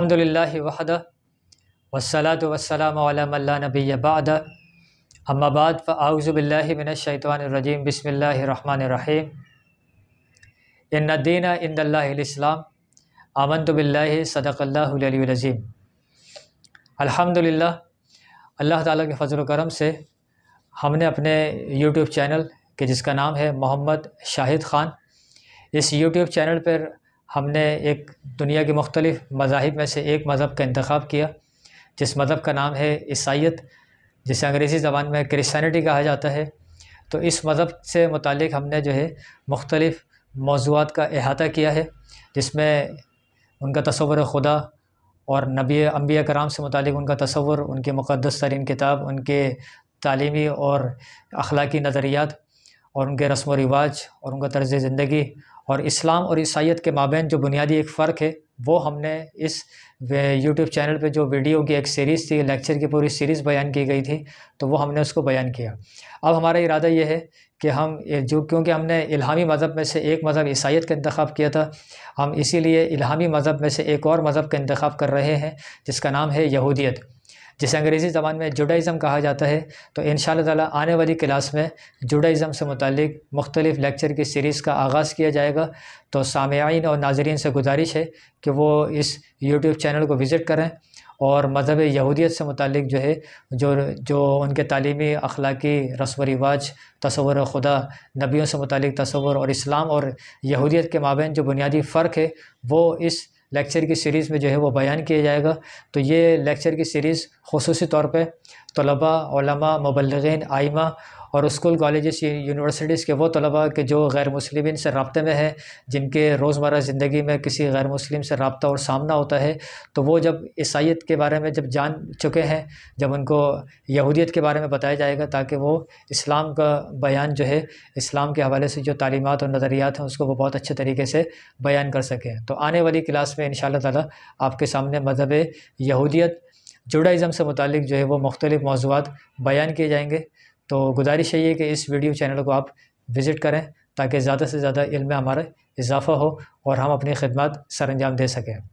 अल्हम्दुलिल्लाह वहद वसलात वसलाम अला नबी अबाद अम्माबाद फ़ाउज़बिल्लिमिनशैतवानरजीम बसमीम इन्नदीन इंदल्लाम आमन बिल्ला सदक़ल्लाज़ीम अल्हम्दुलिल्लाह अल्लाह ताला के फ़जल करम से हमने अपने यूट्यूब चैनल के जिसका नाम है मोहम्मद शाहिद ख़ान इस यूट्यूब चैनल पर हमने एक दुनिया के मुख्तलिफ़ मज़ाहिब में से एक मज़हब का इंतखब किया जिस मज़हब का नाम है ईसाइत जिसे अंग्रेज़ी ज़बान में क्रिश्चनिटी कहा जाता है तो इस मज़हब से मुतक़ हमने जो है मुख्तलिफ़ मौजूद का अहाता किया है जिसमें उनका तस्वर खुदा और नबी अम्बिया कराम से मुतक उनका तस्वर उनके मुक़दस तरीन किताब उनके तालीमी और अखलाकी नज़रियात और उनके रस्म व रिवाज और उनका तर्ज़ ज़िंदगी और इस्लाम और ईसाइत के माबेन जो बुनियादी एक फ़र्क है वो हमने इस यूट्यूब चैनल पे जो वीडियो की एक सीरीज़ थी लेक्चर की पूरी सीरीज़ बयान की गई थी तो वो हमने उसको बयान किया अब हमारा इरादा ये है कि हम जो क्योंकि हमने इल्हामी मज़हब में से एक मज़हब ईसाइत का इंतखब किया था हम इसीलिए इल्हामी मज़हब में से एक और मज़हब का इंतखब कर रहे हैं जिसका नाम है यहूदियत जिसे अंग्रेज़ी ज़बान में जुडाइज़म कहा जाता है तो इन ताला आने वाली क्लास में जुडाइज़म से मुतलिक मुख्तलिफ़ लेक्चर की सीरीज़ का आगाज़ किया जाएगा तो सामयन और नाजरन से गुजारिश है कि वो इस यूट्यूब चैनल को विज़िट करें और मजहब यहूदियत से मुतक जो है जो जो उनके तलीमी अखलाकी रस्म रिवाज तस्वर खुदा नबियों से मुतलिक तस्वर और इस्लाम और यहूदियत के माबे जो बुनियादी फ़र्क है वो इस लेक्चर की सीरीज़ में जो है वो बयान किया जाएगा तो ये लेक्चर की सीरीज़ खसूसी तौर पर तलबा मबलगिन आइमा और स्कूल कॉलेज यूनिवर्सिटीज़ के वो तलबा के जो गैर मुस्लिम से रबते में हैं जिनके रोज़मर ज़िंदगी में किसी गैर मुस्लिम से रबता और सामना होता है तो वो जब ईसाइत के बारे में जब जान चुके हैं जब उनको यहूदियत के बारे में बताया जाएगा ताकि वो इस्लाम का बयान जो है इस्लाम के हवाले से जो तलीमत और नज़रियात हैं उसको वो बहुत अच्छे तरीके से बयान कर सकें तो आने वाली क्लास में इन ताला आपके सामने मज़हब यहूदियत जुडाइज़म से मुतल जो है वो मुख्तलिफ़ मौजूद बयान किए जाएंगे तो गुजारिश यही है कि इस वीडियो चैनल को आप विज़िट करें ताकि ज़्यादा से ज़्यादा इल्म में हमारा इजाफ़ा हो और हम अपनी खदमात सर अंजाम दे सकें